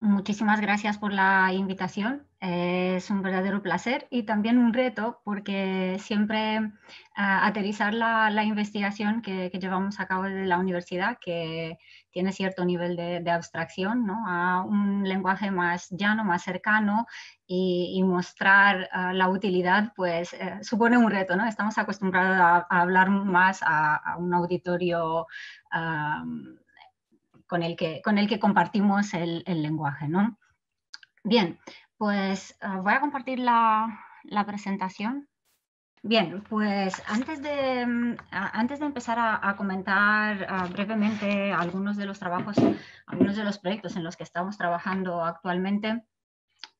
Muchísimas gracias por la invitación. Es un verdadero placer y también un reto porque siempre eh, aterrizar la, investigación que, llevamos a cabo en la universidad, que tiene cierto nivel de, abstracción, ¿no? a un lenguaje más llano, más cercano y, mostrar eh, la utilidad, pues eh, supone un reto. ¿no? Estamos acostumbrados a, hablar más a, un auditorio con el que, con el que compartimos el, lenguaje. ¿no? Bien, pues ah, voy a compartir la, presentación. Bien, pues antes de, mm, antes de empezar a, comentar ah, brevemente algunos de los trabajos, algunos de los proyectos en los que estamos trabajando actualmente,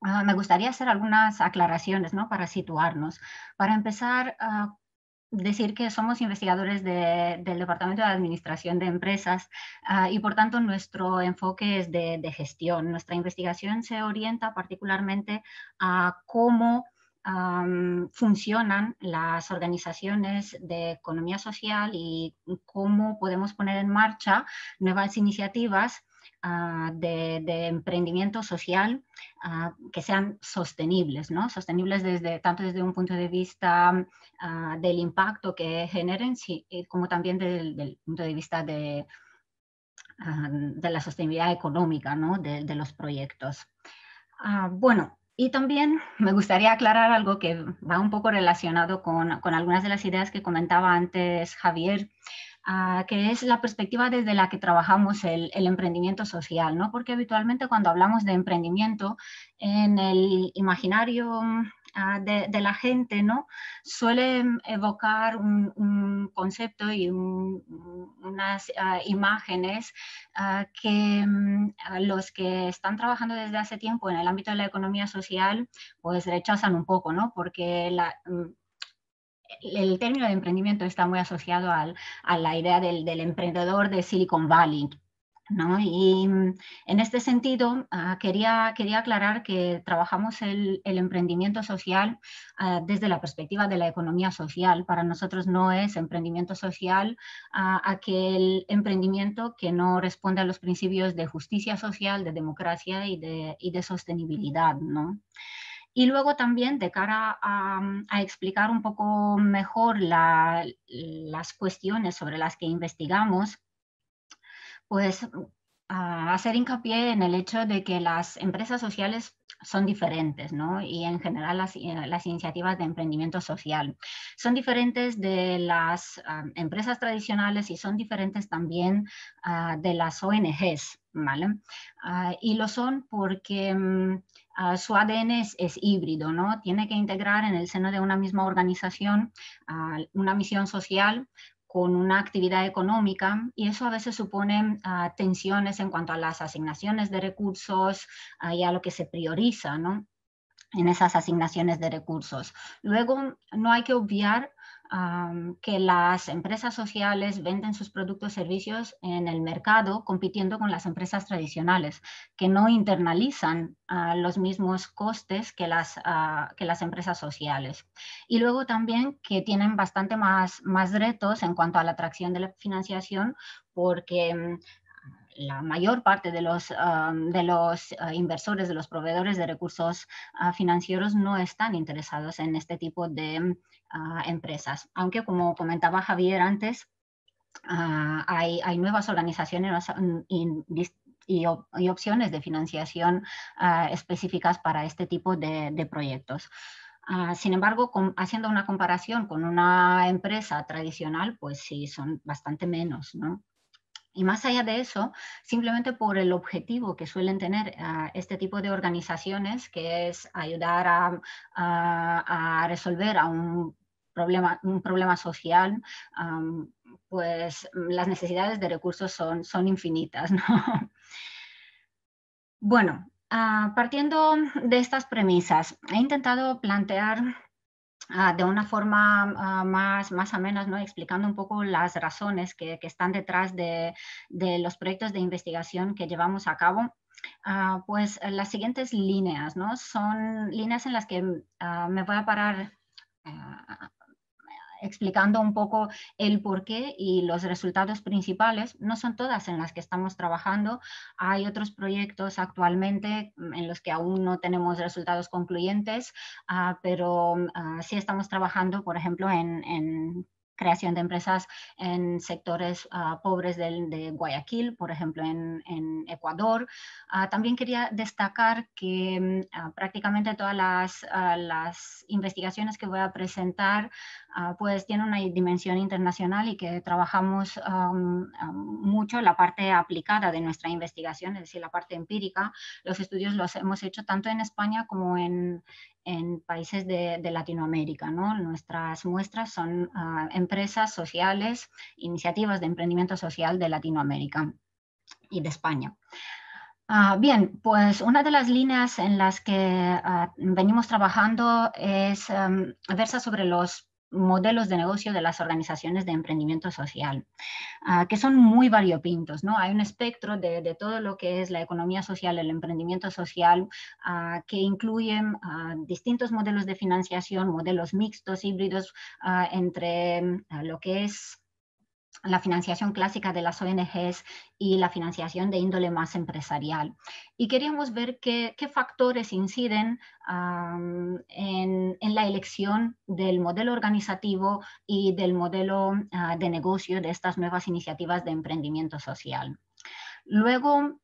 ah, me gustaría hacer algunas aclaraciones ¿no? para situarnos. Para empezar, decir que somos investigadores del Departamento de Administración de Empresas ah, y por tanto nuestro enfoque es de, gestión. Nuestra investigación se orienta particularmente a cómo funcionan las organizaciones de economía social y cómo podemos poner en marcha nuevas iniciativas Ah, de, emprendimiento social ah, que sean sostenibles, ¿no? Sostenibles desde, tanto desde un punto de vista ah, del impacto que generen, eh, como también desde el punto de vista de, la sostenibilidad económica, ¿no? De, los proyectos. bueno, y también me gustaría aclarar algo que va un poco relacionado con, algunas de las ideas que comentaba antes Javier Ah, que es la perspectiva desde la que trabajamos el, emprendimiento social, ¿no? Porque habitualmente cuando hablamos de emprendimiento, en el imaginario ah, de, la gente, ¿no? Suele evocar un, concepto y unas ah, imágenes que mm, los que están trabajando desde hace tiempo en el ámbito de la economía social, pues rechazan un poco, ¿no? Porque la, mm, el término de emprendimiento está muy asociado a la idea del, emprendedor de Silicon Valley. ¿no? Y mm, en este sentido, ah, quería, quería aclarar que trabajamos el, emprendimiento social ah, desde la perspectiva de la economía social. Para nosotros no es emprendimiento social ah, aquel emprendimiento que no responde a los principios de justicia social, de democracia y de, y de sostenibilidad. ¿no? Y luego también de cara a, mm, explicar un poco mejor las cuestiones sobre las que investigamos, pues hacer hincapié en el hecho de que las empresas sociales son diferentes, ¿no? Y en general las, eh, iniciativas de emprendimiento social son diferentes de las ah, empresas tradicionales y son diferentes también ah, de las ONGs, ¿vale? Ah, y lo son porque mm, su ADN es, híbrido, ¿no? Tiene que integrar en el seno de una misma organización una misión social con una actividad económica y eso a veces supone ah, tensiones en cuanto a las asignaciones de recursos ah, y a lo que se prioriza, ¿no? en esas asignaciones de recursos. Luego, no hay que obviar que las empresas sociales venden sus productos y servicios en el mercado compitiendo con las empresas tradicionales, que no internalizan ah, los mismos costes que las, ah, que las empresas sociales. Y luego también que tienen bastante más, más retos en cuanto a la atracción de la financiación porque mm, la mayor parte de los, ah, de los ah, inversores, de los proveedores de recursos ah, financieros no están interesados en este tipo de empresas. Aunque, como comentaba Javier antes, hay, hay, nuevas organizaciones y, opciones de financiación específicas para este tipo de, proyectos. sin embargo, haciendo una comparación con una empresa tradicional, pues sí, son bastante menos, ¿no? Y más allá de eso, simplemente por el objetivo que suelen tener ah, este tipo de organizaciones, que es ayudar a, resolver a un problema, un problema social, pues mm, las necesidades de recursos son, son infinitas. Bueno, ah, partiendo de estas premisas, he intentado plantear Ah, de una forma ah, más, más o menos, ¿no? explicando un poco las razones que, están detrás de, los proyectos de investigación que llevamos a cabo. Ah, pues eh, las siguientes líneas, ¿no? Son líneas en las que me voy a parar explicando un poco el porqué y los resultados principales. No son todas en las que estamos trabajando. Hay otros proyectos actualmente mm, en los que aún no tenemos resultados concluyentes, ah, pero ah, sí estamos trabajando, por ejemplo, en, creación de empresas en sectores ah, pobres de, Guayaquil, por ejemplo, en, Ecuador. también quería destacar que mm, prácticamente todas las, investigaciones que voy a presentar Ah, pues tiene una dimensión internacional y que trabajamos mucho la parte aplicada de nuestra investigación, es decir, la parte empírica. Los estudios los hemos hecho tanto en España como en, países de, Latinoamérica. Nuestras muestras son ah, empresas sociales, iniciativas de emprendimiento social de Latinoamérica y de España. Ah, bien, pues una de las líneas en las que venimos trabajando es versa sobre los modelos de negocio de las organizaciones de emprendimiento social, ah, que son muy variopintos, ¿no? Hay un espectro de, todo lo que es la economía social, el emprendimiento social, ah, que incluyen ah, distintos modelos de financiación, modelos mixtos, híbridos, entre lo que es la financiación clásica de las ONGs y la financiación de índole más empresarial. Y queríamos ver qué, factores inciden en, la elección del modelo organizativo y del modelo ah, de negocio de estas nuevas iniciativas de emprendimiento social. Luego,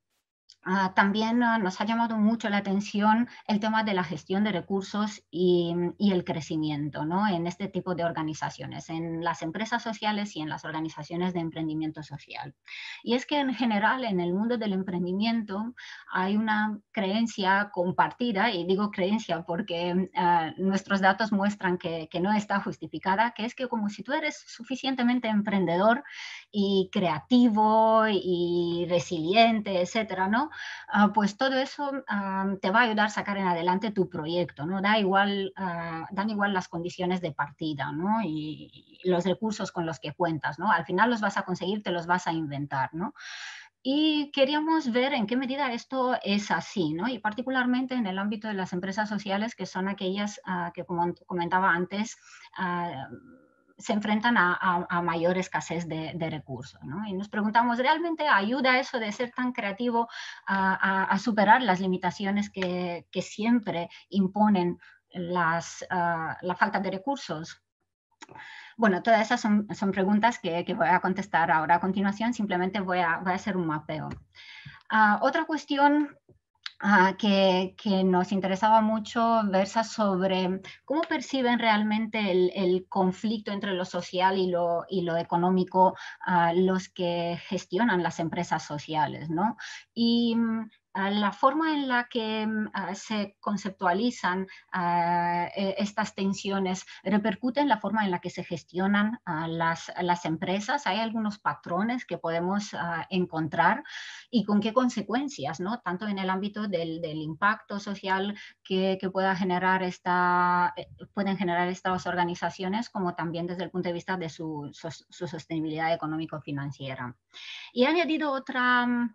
Ah, también ah, nos ha llamado mucho la atención el tema de la gestión de recursos y, el crecimiento ¿no? en este tipo de organizaciones, en las empresas sociales y en las organizaciones de emprendimiento social. Y es que en general en el mundo del emprendimiento hay una creencia compartida, y digo creencia porque mm, ah, nuestros datos muestran que no está justificada, que es que como si tú eres suficientemente emprendedor y creativo y resiliente, etcétera, ¿no? Ah, pues todo eso ah, te va a ayudar a sacar en adelante tu proyecto, ¿no? Da igual, ah, dan igual las condiciones de partida, ¿no? Y, los recursos con los que cuentas, ¿no? Al final los vas a conseguir, te los vas a inventar, ¿no? Y queríamos ver en qué medida esto es así, ¿no? Y particularmente en el ámbito de las empresas sociales, que son aquellas que, como comentaba antes, se enfrentan a, mayor escasez de, recursos. Y nos preguntamos, ¿realmente ayuda eso de ser tan creativo a, superar las limitaciones que, siempre imponen las, ah, la falta de recursos? Bueno, todas esas son, preguntas que, que, voy a contestar ahora. A continuación, simplemente voy a, voy hacer un mapeo. Ah, otra cuestión que, nos interesaba mucho, versa sobre cómo perciben realmente el, conflicto entre lo social y lo, económico los que gestionan las empresas sociales, ¿no? Mm, la forma en la que mm, ah, se conceptualizan ah, e, estas tensiones repercute en la forma en la que se gestionan ah, las, empresas. Hay algunos patrones que podemos encontrar y con qué consecuencias, ¿no? tanto en el ámbito del, impacto social que, pueda generar esta, eh, pueden generar estas organizaciones, como también desde el punto de vista de su, su sostenibilidad económico-financiera. Y he añadido otra mm,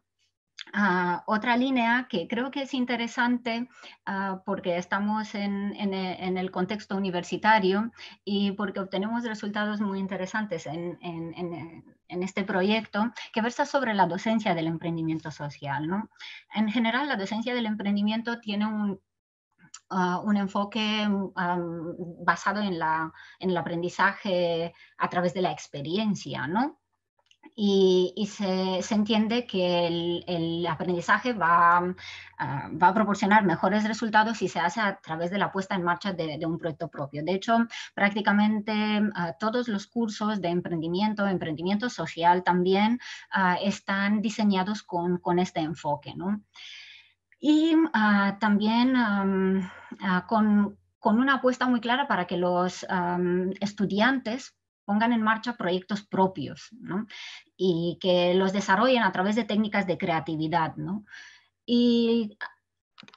Ah, otra línea que creo que es interesante ah, porque estamos e, en, el contexto universitario y porque obtenemos resultados muy interesantes en, este proyecto que versa sobre la docencia del emprendimiento social. ¿no? En general, la docencia del emprendimiento tiene un ah, un enfoque basado en, en, el aprendizaje a través de la experiencia, ¿no? y, se, se, entiende que el, el aprendizaje va, mm, ah, va, a proporcionar mejores resultados si se hace a través de la puesta en marcha de, un proyecto propio. De hecho, prácticamente mm, ah, todos los cursos de emprendimiento, emprendimiento social también ah, están diseñados con, con este enfoque. ¿no? Y mm, también con, con una apuesta muy clara para que los estudiantes pongan en marcha proyectos propios y que los desarrollen a través de técnicas de creatividad. Y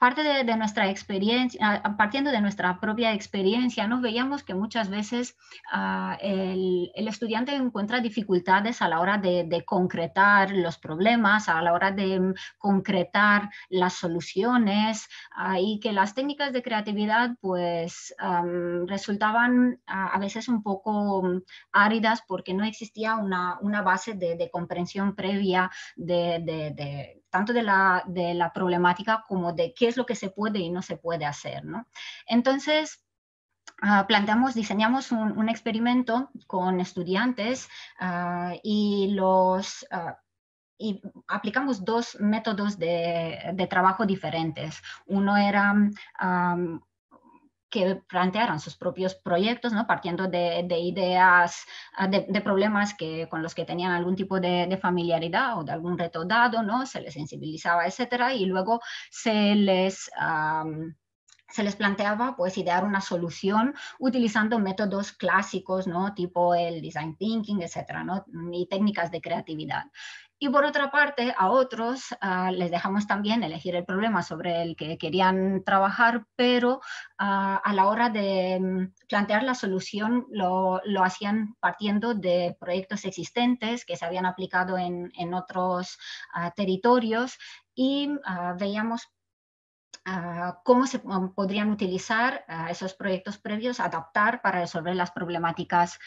parte de, de, nuestra experiencia, ah, ah, partiendo de nuestra propia experiencia, nos veíamos que muchas veces ah, el, estudiante encuentra dificultades a la hora de, concretar los problemas, a la hora de mm, concretar las soluciones y que las técnicas de creatividad pues resultaban a veces un poco mm, áridas porque no existía una, base de, de, comprensión previa de tanto de la, problemática como de qué es lo que se puede y no se puede hacer. ¿no? Entonces, ah, planteamos, diseñamos un, experimento con estudiantes ah, y los... Ah, aplicamos dos métodos de, trabajo diferentes. Uno era que plantearan sus propios proyectos, ¿no? partiendo de, de ideas, ah, de, problemas que, con los que tenían algún tipo de, familiaridad o de algún reto dado, ¿no? se les sensibilizaba, etcétera, y luego se les... se les planteaba pues idear una solución utilizando métodos clásicos, ¿no? Tipo el design thinking, etcétera, ¿no? Y técnicas de creatividad. Y por otra parte, a otros ah, les dejamos también elegir el problema sobre el que querían trabajar, pero ah, a la hora de mm, plantear la solución lo, hacían partiendo de proyectos existentes que se habían aplicado en, otros ah, territorios y veíamos cómo se podrían utilizar esos proyectos previos, adaptar para resolver las problemáticas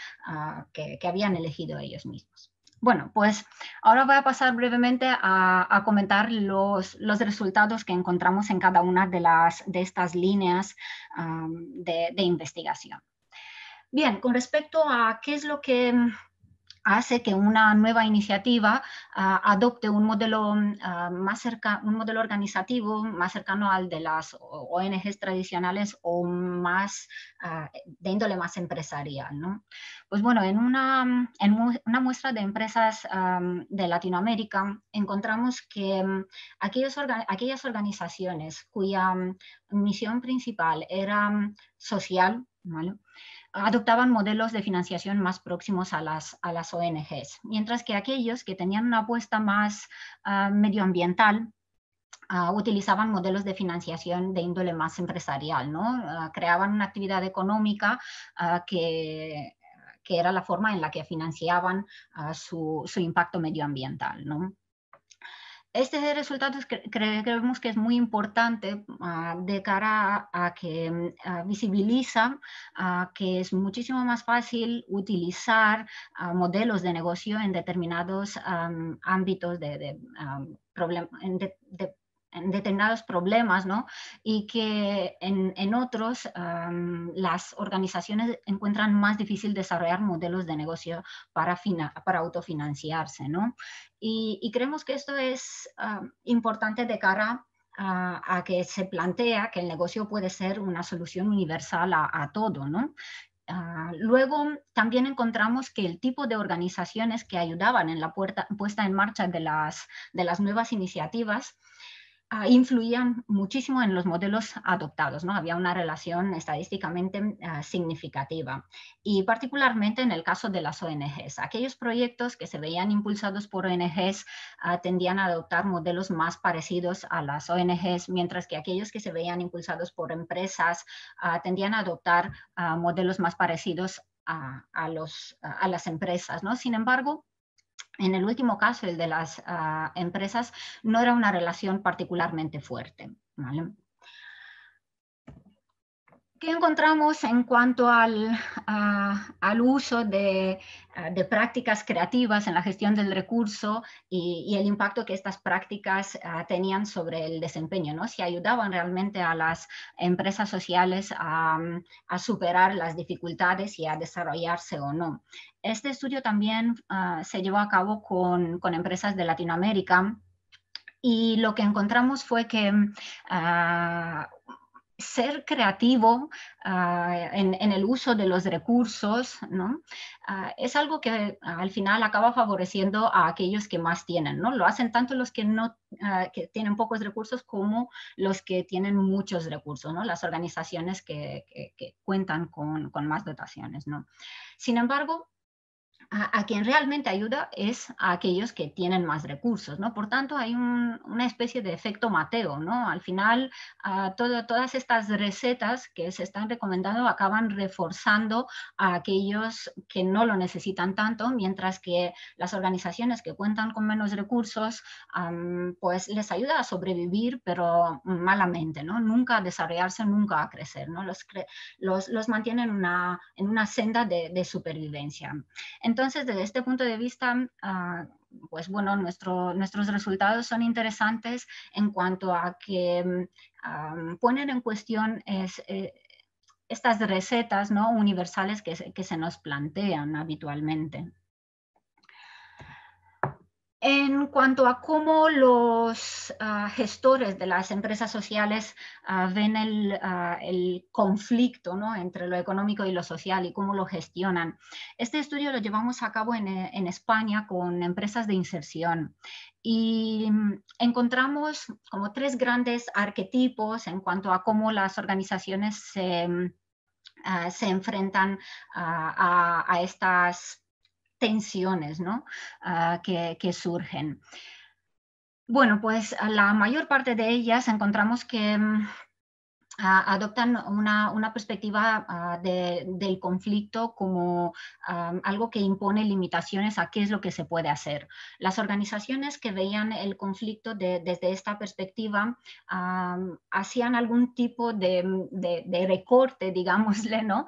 que habían elegido ellos mismos. Bueno, pues ahora voy a pasar brevemente a, comentar los, resultados que encontramos en cada una de, las, de estas líneas de, investigación. Bien, con respecto a qué es lo que hace que una nueva iniciativa ah, adopte un modelo, mm, ah, más cerca, un modelo organizativo más cercano al de las ONGs tradicionales o más ah, de índole más empresarial. ¿no? Pues bueno, en una, mm, en una muestra de empresas de Latinoamérica encontramos que mm, aquellas organizaciones cuya misión principal era social, ¿vale? adoptaban modelos de financiación más próximos a las, a las ONGs, mientras que aquellos que tenían una apuesta más ah, medioambiental ah, utilizaban modelos de financiación de índole más empresarial, ¿no? Ah, creaban una actividad económica que, que, era la forma en la que financiaban su, su impacto medioambiental, ¿no? Este resultado creemos que es muy importante ah, de cara a, que ah, visibiliza ah, que es muchísimo más fácil utilizar modelos de negocio en determinados ámbitos de, problemas. de en determinados problemas, ¿no? Y que en, en otros las organizaciones encuentran más difícil desarrollar modelos de negocio para, para autofinanciarse, ¿no? Y, y, creemos que esto es importante de cara a, que se plantea que el negocio puede ser una solución universal a, todo, ¿no? Ah, luego también encontramos que el tipo de organizaciones que ayudaban en la puesta en marcha de las, de las nuevas iniciativas Ah, influían muchísimo en los modelos adoptados, ¿no? Había una relación estadísticamente ah, significativa y particularmente en el caso de las ONGs. Aquellos proyectos que se veían impulsados por ONGs ah, tendían a adoptar modelos más parecidos a las ONGs, mientras que aquellos que se veían impulsados por empresas tendían a adoptar modelos más parecidos a, los, a las empresas, ¿no? Sin embargo, en el último caso, el de las ah, empresas, no era una relación particularmente fuerte. ¿Qué encontramos en cuanto al, al uso de, de, prácticas creativas en la gestión del recurso y, el impacto que estas prácticas tenían sobre el desempeño? ¿no? Si ayudaban realmente a las empresas sociales a, a superar las dificultades y a desarrollarse o no. Este estudio también se llevó a cabo con, con empresas de Latinoamérica y lo que encontramos fue que ser creativo ah, en, el uso de los recursos, ah, es algo que al final acaba favoreciendo a aquellos que más tienen, ¿no? Lo hacen tanto los que, no, ah, tienen pocos recursos como los que tienen muchos recursos, ¿no? Las organizaciones que, cuentan con, con, más dotaciones, ¿no? Sin embargo, a, quien realmente ayuda es a aquellos que tienen más recursos, ¿no? Por tanto, hay una especie de efecto Mateo, ¿no? Al final, ah, todo, todas estas recetas que se están recomendando acaban reforzando a aquellos que no lo necesitan tanto, mientras que las organizaciones que cuentan con menos recursos, pues les ayuda a sobrevivir, pero malamente, ¿no? Nunca a desarrollarse, nunca a crecer, ¿no? Los, los, mantienen una, en una senda de, de supervivencia. Entonces, entonces, desde este punto de vista, ah, pues bueno, nuestros resultados son interesantes en cuanto a que mm, ah, ponen en cuestión eh, estas recetas ¿no? universales que se nos plantean habitualmente. En cuanto a cómo los ah, gestores de las empresas sociales ah, ven ah, el, conflicto ¿no? entre lo económico y lo social y cómo lo gestionan, este estudio lo llevamos a cabo en, eh, España con empresas de inserción y mm, encontramos como tres grandes arquetipos en cuanto a cómo las organizaciones se, mm, enfrentan a, a estas tensiones ¿no? Ah, que, surgen. Bueno, pues la mayor parte de ellas encontramos que mm, adoptan una, perspectiva ah, del conflicto como ah, algo que impone limitaciones a qué es lo que se puede hacer. Las organizaciones que veían el conflicto desde esta perspectiva hacían algún tipo de, de recorte, digámosle, ¿no?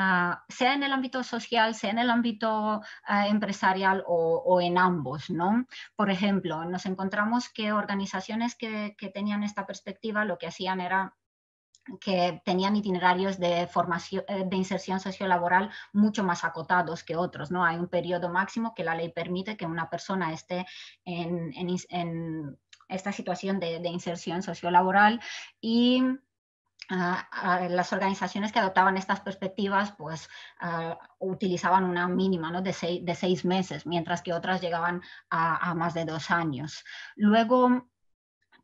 Ah, sea en el ámbito social, sea en el ámbito ah, empresarial o, en ambos, ¿no? Por ejemplo, nos encontramos que organizaciones que, tenían esta perspectiva lo que hacían era que tenían itinerarios de formación eh, de inserción sociolaboral mucho más acotados que otros, ¿no? Hay un periodo máximo que la ley permite que una persona esté en, esta situación de, de, inserción sociolaboral y Ah, ah, las organizaciones que adoptaban estas perspectivas pues ah, utilizaban una mínima de, seis, de, seis, meses, mientras que otras llegaban a, más de dos años. Luego,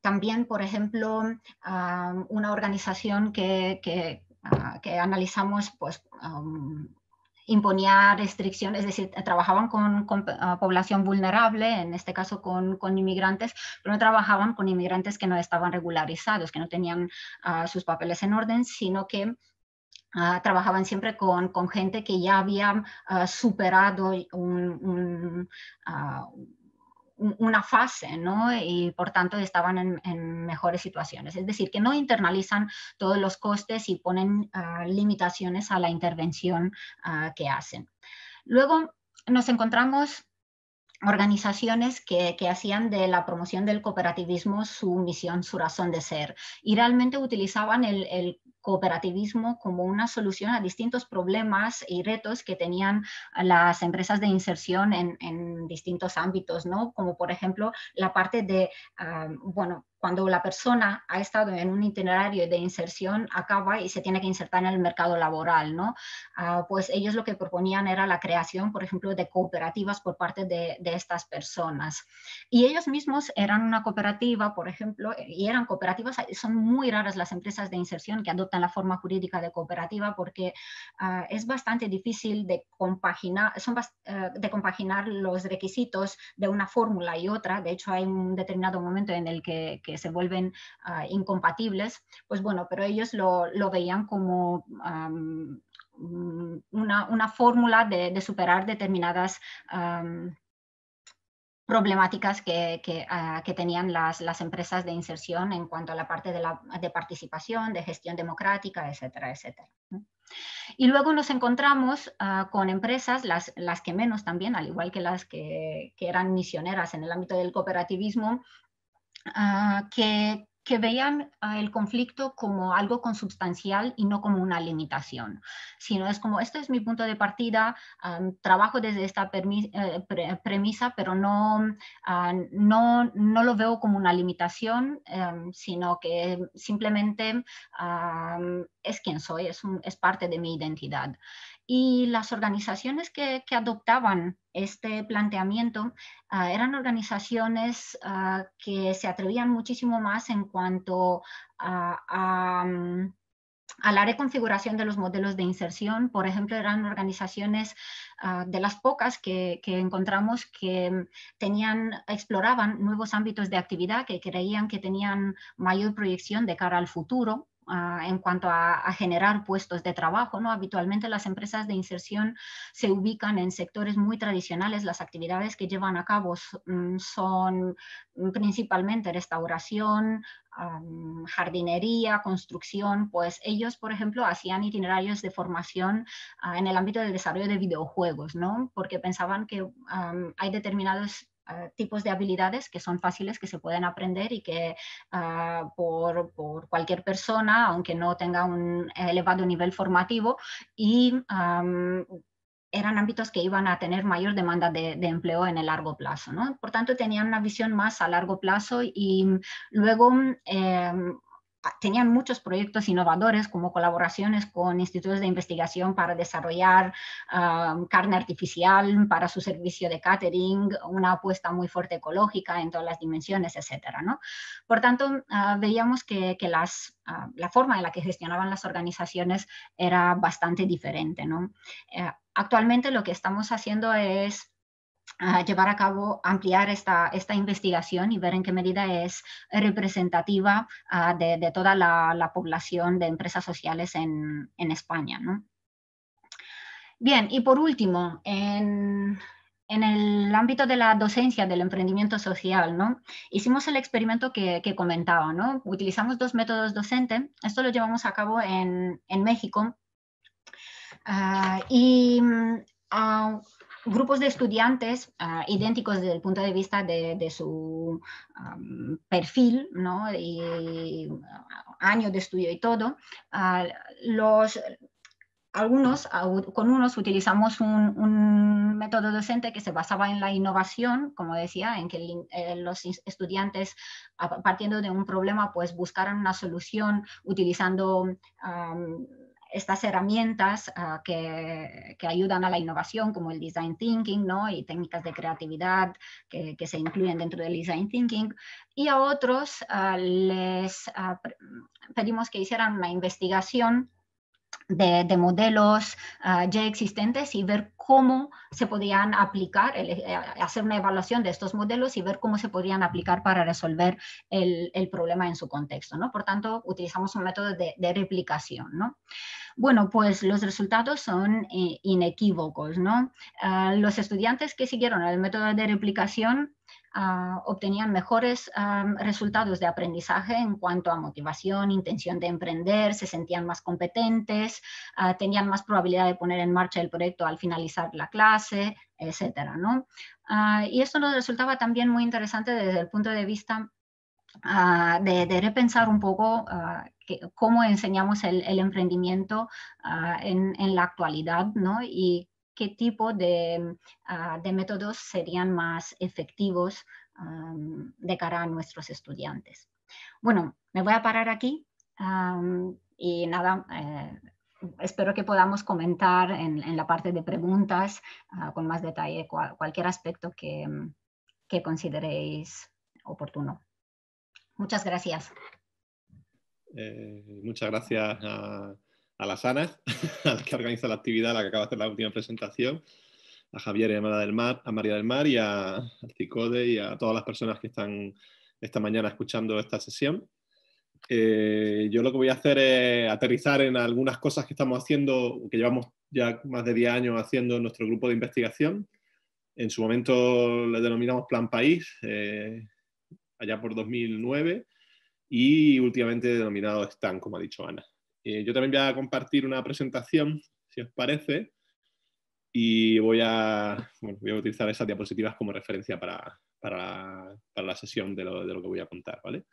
también, por ejemplo, una organización que, que, analizamos pues, imponía restricciones, es decir, trabajaban con, ah, población vulnerable, en este caso con, inmigrantes, pero no trabajaban con inmigrantes que no estaban regularizados, que no tenían ah, sus papeles en orden, sino que ah, trabajaban siempre con, con, gente que ya había superado un, una fase, ¿no? Y por tanto estaban en, mejores situaciones. Es decir, que no internalizan todos los costes y ponen ah, limitaciones a la intervención ah, que hacen. Luego nos encontramos organizaciones que, hacían de la promoción del cooperativismo su misión, su razón de ser. Y realmente utilizaban el cooperativismo como una solución a distintos problemas y retos que tenían las empresas de inserción en, distintos ámbitos, ¿no? Como por ejemplo la parte de, ah, bueno, cuando la persona ha estado en un itinerario de inserción, acaba y se tiene que insertar en el mercado laboral, ¿no? Ah, pues ellos lo que proponían era la creación, por ejemplo, de cooperativas por parte de, estas personas. Y ellos mismos eran una cooperativa, por ejemplo, y eran cooperativas, son muy raras las empresas de inserción que adoptan la forma jurídica de cooperativa porque ah, es bastante difícil de compaginar, son eh, de compaginar los requisitos de una fórmula y otra. De hecho, hay un determinado momento en el que se vuelven ah, incompatibles, pues bueno, pero ellos lo, veían como mm, una, fórmula de, superar determinadas... problemáticas que, ah, tenían las, empresas de inserción en cuanto a la parte de, la, de participación, de gestión democrática, etcétera, etcétera. Y luego nos encontramos ah, con empresas, las, que menos también, al igual que las que, que, eran misioneras en el ámbito del cooperativismo, Ah, que, vean el conflicto como algo consubstancial y no como una limitación, sino es como, esto es mi punto de partida, ah, trabajo desde esta eh, premisa, pero ah, no, no, lo veo como una limitación, em, sino que simplemente es quien soy, es, es parte de mi identidad. Y las organizaciones que, adoptaban este planteamiento ah, eran organizaciones ah, que se atrevían muchísimo más en cuanto mm, a, la reconfiguración de los modelos de inserción. Por ejemplo, eran organizaciones ah, de las pocas que, que, encontramos que mm, tenían, exploraban nuevos ámbitos de actividad que creían que tenían mayor proyección de cara al futuro. Ah, en cuanto a, generar puestos de trabajo. ¿no? Habitualmente las empresas de inserción se ubican en sectores muy tradicionales. Las actividades que llevan a cabo mm, son, mm, principalmente restauración, jardinería, construcción. Pues ellos, por ejemplo, hacían itinerarios de formación ah, en el ámbito del desarrollo de videojuegos, ¿no? porque pensaban que hay determinados Ah, tipos de habilidades que son fáciles, que se pueden aprender y que ah, por, cualquier persona, aunque no tenga un elevado nivel formativo, y eran ámbitos que iban a tener mayor demanda de, empleo en el largo plazo. ¿no? Por tanto, tenían una visión más a largo plazo y luego em, tenían muchos proyectos innovadores como colaboraciones con institutos de investigación para desarrollar carne artificial para su servicio de catering, una apuesta muy fuerte ecológica en todas las dimensiones, etcétera. ¿no? Por tanto, ah, veíamos que, las, ah, la forma en la que gestionaban las organizaciones era bastante diferente. ¿no? Eh, actualmente lo que estamos haciendo es llevar a cabo, ampliar esta, esta investigación y ver en qué medida es representativa ah, de, toda la, población de empresas sociales en, en España. ¿no? Bien, y por último, en, en el ámbito de la docencia del emprendimiento social, ¿no? Hicimos el experimento que, que comentaba, ¿no? Utilizamos dos métodos docentes, esto lo llevamos a cabo en, en México. Ah, y mm, grupos de estudiantes ah, idénticos desde el punto de vista de, su perfil ¿no? Ah, año de estudio y todo, ah, los, algunos, con unos utilizamos un, método docente que se basaba en la innovación, como decía, en que eh, los estudiantes, partiendo de un problema, pues buscaran una solución utilizando estas herramientas ah, que, ayudan a la innovación, como el design thinking ¿no? y técnicas de creatividad que, se incluyen dentro del design thinking. Y a otros ah, les ah, pedimos que hicieran una investigación de, modelos ah, ya existentes y ver cómo se podían aplicar, eh, hacer una evaluación de estos modelos y ver cómo se podían aplicar para resolver el, problema en su contexto. ¿no? Por tanto, utilizamos un método de, replicación. Bueno, pues los resultados son eh, inequívocos. ¿no? Ah, los estudiantes que siguieron el método de replicación Ah, obtenían mejores ah, resultados de aprendizaje en cuanto a motivación, intención de emprender, se sentían más competentes, ah, tenían más probabilidad de poner en marcha el proyecto al finalizar la clase, etcétera, ¿no? y esto nos resultaba también muy interesante desde el punto de vista de, repensar un poco cómo enseñamos el, emprendimiento en, la actualidad, ¿no? qué tipo mm, ah, de, métodos serían más efectivos de cara a nuestros estudiantes. Bueno, me voy a parar aquí y nada, eh, espero que podamos comentar en, la parte de preguntas ah, con más detalle cualquier aspecto mm, que, consideréis oportuno. Muchas gracias. Eh, muchas gracias a a las ANAS, al que organiza la actividad, a la que acaba de hacer la última presentación, a Javier y a María del Mar, a María del Mar y a, Cicode y a todas las personas que están esta mañana escuchando esta sesión. Eh, yo lo que voy a hacer es aterrizar en algunas cosas que estamos haciendo, que llevamos ya más de 10 años haciendo en nuestro grupo de investigación. En su momento le denominamos Plan País, eh, allá por 2009, y últimamente denominado STAN, como ha dicho Ana. Eh, yo también voy a compartir una presentación, si os parece, y voy a, utilizar esas diapositivas como referencia para, la sesión de lo, que voy a contar. ¿vale?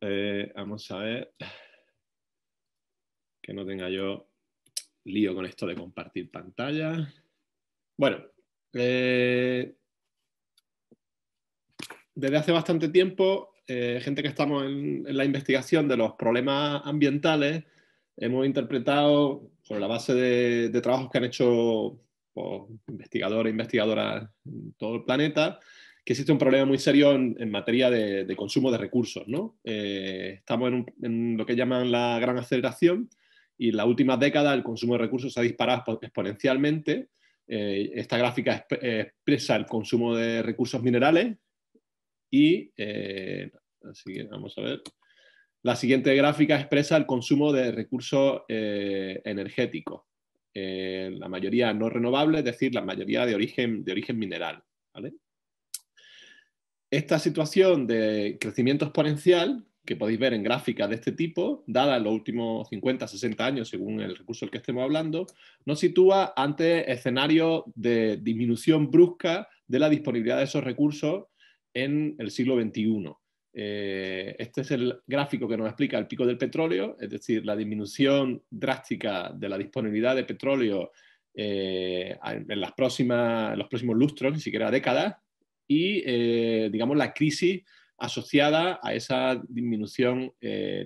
Eh, vamos a ver que no tenga yo lío con esto de compartir pantalla. Bueno, eh, desde hace bastante tiempo eh, gente que estamos en, la investigación de los problemas ambientales, hemos interpretado sobre la base de, trabajos que han hecho pues, investigadores e investigadoras en todo el planeta, que existe un problema muy serio en, materia de, consumo de recursos. Eh, estamos en, lo que llaman la gran aceleración y en la última década el consumo de recursos se ha disparado exponencialmente. Eh, esta gráfica expresa el consumo de recursos minerales y eh, vamos a ver. La siguiente gráfica expresa el consumo de recursos eh, energéticos. Eh, la mayoría no renovable, es decir, la mayoría de origen, de origen mineral. Esta situación de crecimiento exponencial, que podéis ver en gráficas de este tipo, dada en los últimos 50, 60 años, según el recurso del que estemos hablando, nos sitúa ante escenarios de disminución brusca de la disponibilidad de esos recursos en el siglo XXI. Eh, este es el gráfico que nos explica el pico del petróleo, es decir, la disminución drástica de la disponibilidad de petróleo eh, en, las próximas, los próximos lustros, ni siquiera décadas, y eh, digamos la crisis asociada a esa disminución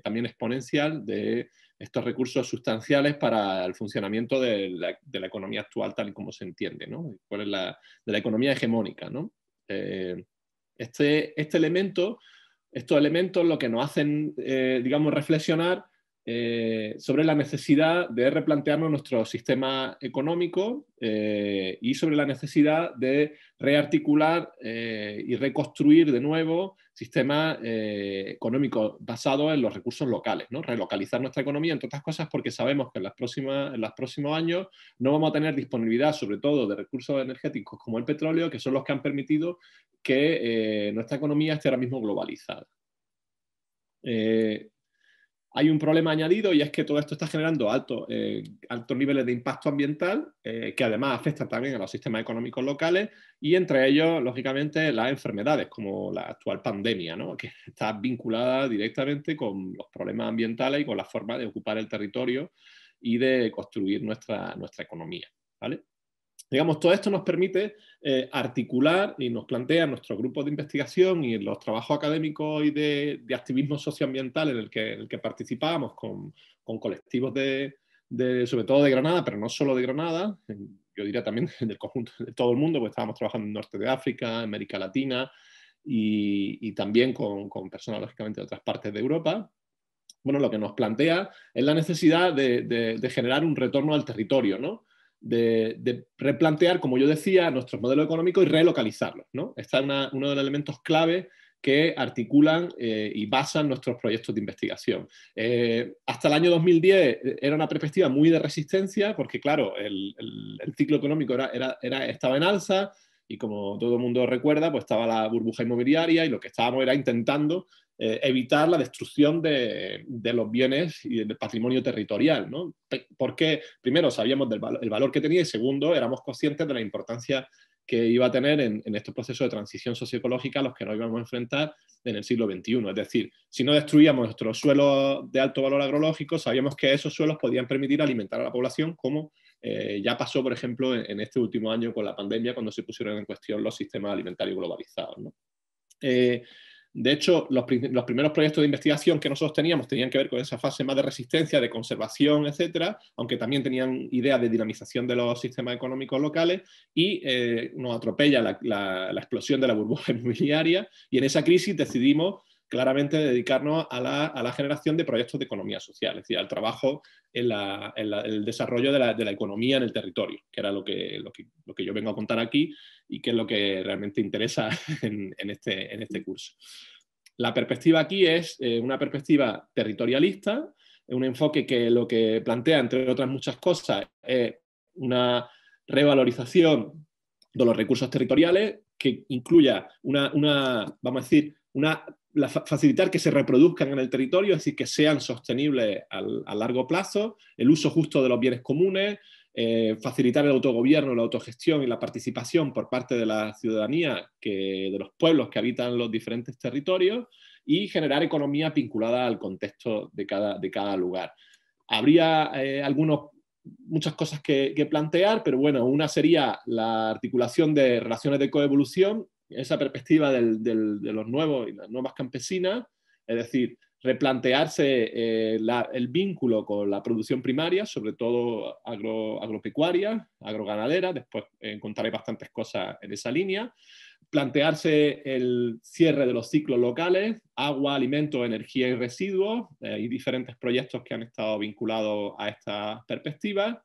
también exponencial de estos recursos sustanciales para el funcionamiento de la, economía actual tal y como se entiende, ¿Cuál de la economía hegemónica, ¿no? Este, este elemento, estos elementos lo que nos hacen, eh, digamos, reflexionar eh, sobre la necesidad de replantearnos nuestro sistema económico eh, y sobre la necesidad de rearticular eh, y reconstruir de nuevo sistemas económicos basados en los recursos locales, ¿no? relocalizar nuestra economía, entre otras cosas, porque sabemos que en, las próximas, en los próximos años no vamos a tener disponibilidad, sobre todo, de recursos energéticos como el petróleo, que son los que han permitido que nuestra economía esté ahora mismo globalizada hay un problema añadido y es que todo esto está generando eh, altos niveles de impacto ambiental eh, que además afectan también a los sistemas económicos locales y entre ellos, lógicamente, las enfermedades como la actual pandemia, que está vinculada directamente con los problemas ambientales y con la forma de ocupar el territorio y de construir nuestra, nuestra economía. ¿vale? Digamos, todo esto nos permite eh, articular y nos plantea nuestro grupo de investigación y los trabajos académicos y de, activismo socioambiental en el que, en el que participamos con, colectivos de, sobre todo de Granada, pero no solo de Granada, yo diría también del conjunto de todo el mundo, porque estábamos trabajando en norte de África, América Latina y, también con, personas, lógicamente, de otras partes de Europa. Bueno, lo que nos plantea es la necesidad de, de generar un retorno al territorio, ¿no? de, replantear, como yo decía, nuestro modelo económico y relocalizarlos. ¿no? Este es uno de los elementos clave que articulan eh, y basan nuestros proyectos de investigación. Eh, hasta el año 2010 era una perspectiva muy de resistencia, porque claro, el, ciclo económico estaba en alza, y como todo el mundo recuerda, pues estaba la burbuja inmobiliaria y lo que estábamos era intentando eh, evitar la destrucción de, los bienes y del patrimonio territorial, ¿no? Porque, primero, sabíamos del valor que tenía y, segundo, éramos conscientes de la importancia que iba a tener en, en, estos procesos de transición socioecológica a los que nos íbamos a enfrentar en el siglo XXI. Es decir, si no destruíamos nuestros suelos de alto valor agrológico, sabíamos que esos suelos podían permitir alimentar a la población como eh, ya pasó, por ejemplo, en, este último año con la pandemia, cuando se pusieron en cuestión los sistemas alimentarios globalizados. Eh, de hecho, los, primeros proyectos de investigación que nosotros teníamos tenían que ver con esa fase más de resistencia, de conservación, etcétera, aunque también tenían ideas de dinamización de los sistemas económicos locales y eh, nos atropella la, la, explosión de la burbuja inmobiliaria y en esa crisis decidimos claramente dedicarnos a la, generación de proyectos de economía social, es decir, al trabajo en, el desarrollo de la, economía en el territorio, que era lo que, lo que, yo vengo a contar aquí y que es lo que realmente interesa en, este, en este, curso. La perspectiva aquí es eh, una perspectiva territorialista, un enfoque que lo que plantea, entre otras muchas cosas, es una revalorización de los recursos territoriales que incluya una, una vamos a decir, una facilitar que se reproduzcan en el territorio, es decir, que sean sostenibles a largo plazo, el uso justo de los bienes comunes, eh, facilitar el autogobierno, la autogestión y la participación por parte de la ciudadanía, que, de los pueblos que habitan los diferentes territorios, y generar economía vinculada al contexto de cada, de cada lugar. Habría eh, muchas cosas que, que, plantear, pero bueno, una sería la articulación de relaciones de coevolución esa perspectiva de los nuevos y las nuevas campesinas, es decir, replantearse eh, el vínculo con la producción primaria, sobre todo agro, agropecuaria, agroganadera, después encontraré bastantes cosas en esa línea, plantearse el cierre de los ciclos locales, agua, alimentos, energía y residuos, eh, y diferentes proyectos que han estado vinculados a esta perspectiva,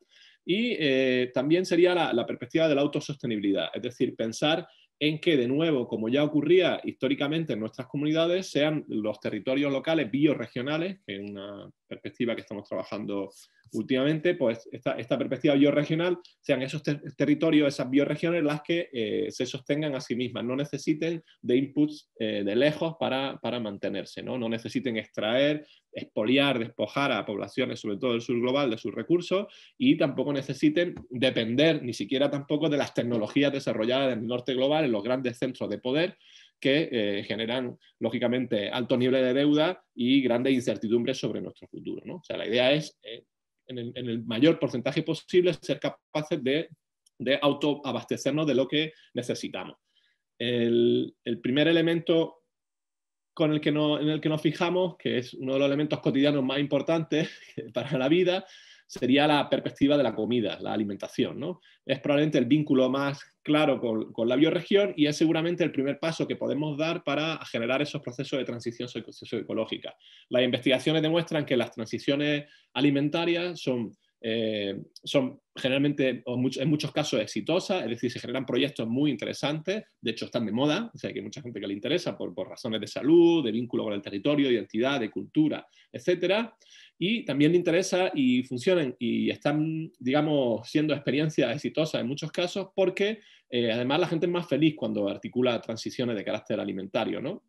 y eh, también sería la perspectiva de la autosostenibilidad, es decir, pensar en que, de nuevo, como ya ocurría históricamente en nuestras comunidades, sean los territorios locales bioregionales, que una perspectiva que estamos trabajando últimamente, pues esta, perspectiva bioregional, sean esos territorios, esas bioregiones las que eh, se sostengan a sí mismas, no necesiten de inputs eh, de lejos para, mantenerse, ¿no? no necesiten extraer, expoliar, despojar a poblaciones, sobre todo del sur global, de sus recursos y tampoco necesiten depender ni siquiera tampoco de las tecnologías desarrolladas en el norte global, en los grandes centros de poder, que eh, generan, lógicamente, altos niveles de deuda y grandes incertidumbres sobre nuestro futuro. ¿no? O sea, la idea es, eh, en, el, mayor porcentaje posible, ser capaces de, autoabastecernos de lo que necesitamos. El, primer elemento con el que no, en el que nos fijamos, que es uno de los elementos cotidianos más importantes para la vida, sería la perspectiva de la comida, la alimentación. ¿no? Es probablemente el vínculo más claro con, la bioregión y es seguramente el primer paso que podemos dar para generar esos procesos de transición socioecológica. Las investigaciones demuestran que las transiciones alimentarias son eh, son generalmente, en muchos casos, exitosas, es decir, se generan proyectos muy interesantes, de hecho están de moda, o sea, que hay mucha gente que le interesa por, razones de salud, de vínculo con el territorio, de identidad, de cultura, etcétera, y también le interesa y funcionan y están, digamos, siendo experiencias exitosas en muchos casos porque eh, además la gente es más feliz cuando articula transiciones de carácter alimentario, ¿no?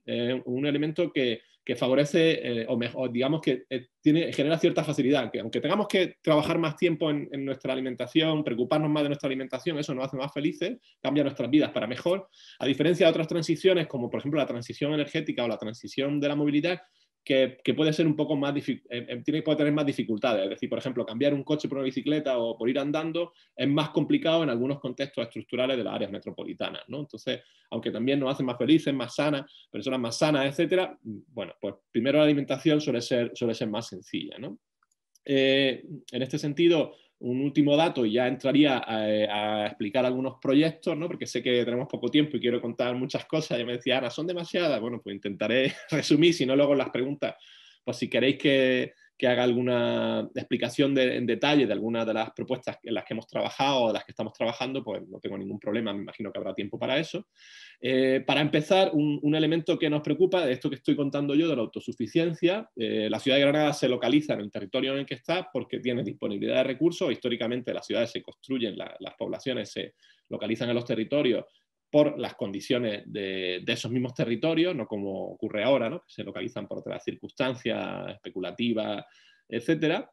un elemento que que favorece, eh, o, mejor, digamos que eh, tiene, genera cierta facilidad, que aunque tengamos que trabajar más tiempo en, en, nuestra alimentación, preocuparnos más de nuestra alimentación, eso nos hace más felices, cambia nuestras vidas para mejor, a diferencia de otras transiciones, como por ejemplo la transición energética o la transición de la movilidad, que, puede ser un poco más eh, eh, tiene, puede tener más dificultades. Es decir, por ejemplo, cambiar un coche por una bicicleta o por ir andando es más complicado en algunos contextos estructurales de las áreas metropolitanas. ¿no? Entonces, aunque también nos hace más felices, más sanas, personas más sanas, etcétera, bueno, pues primero la alimentación suele ser, suele ser más sencilla. ¿no? Eh, en este sentido, un último dato, y ya entraría a, explicar algunos proyectos, ¿no? porque sé que tenemos poco tiempo y quiero contar muchas cosas. Y me decía, Ana, son demasiadas. Bueno, pues intentaré resumir, si no, luego las preguntas, pues si queréis que, que haga alguna explicación en detalle de alguna de las propuestas en las que hemos trabajado o las que estamos trabajando, pues no tengo ningún problema, me imagino que habrá tiempo para eso. Eh, para empezar, un, elemento que nos preocupa de esto que estoy contando yo de la autosuficiencia, eh, la ciudad de Granada se localiza en el territorio en el que está porque tiene disponibilidad de recursos, históricamente las ciudades se construyen, las poblaciones se localizan en los territorios por las condiciones de, esos mismos territorios, no como ocurre ahora, que se localizan por otras circunstancias especulativas, etc.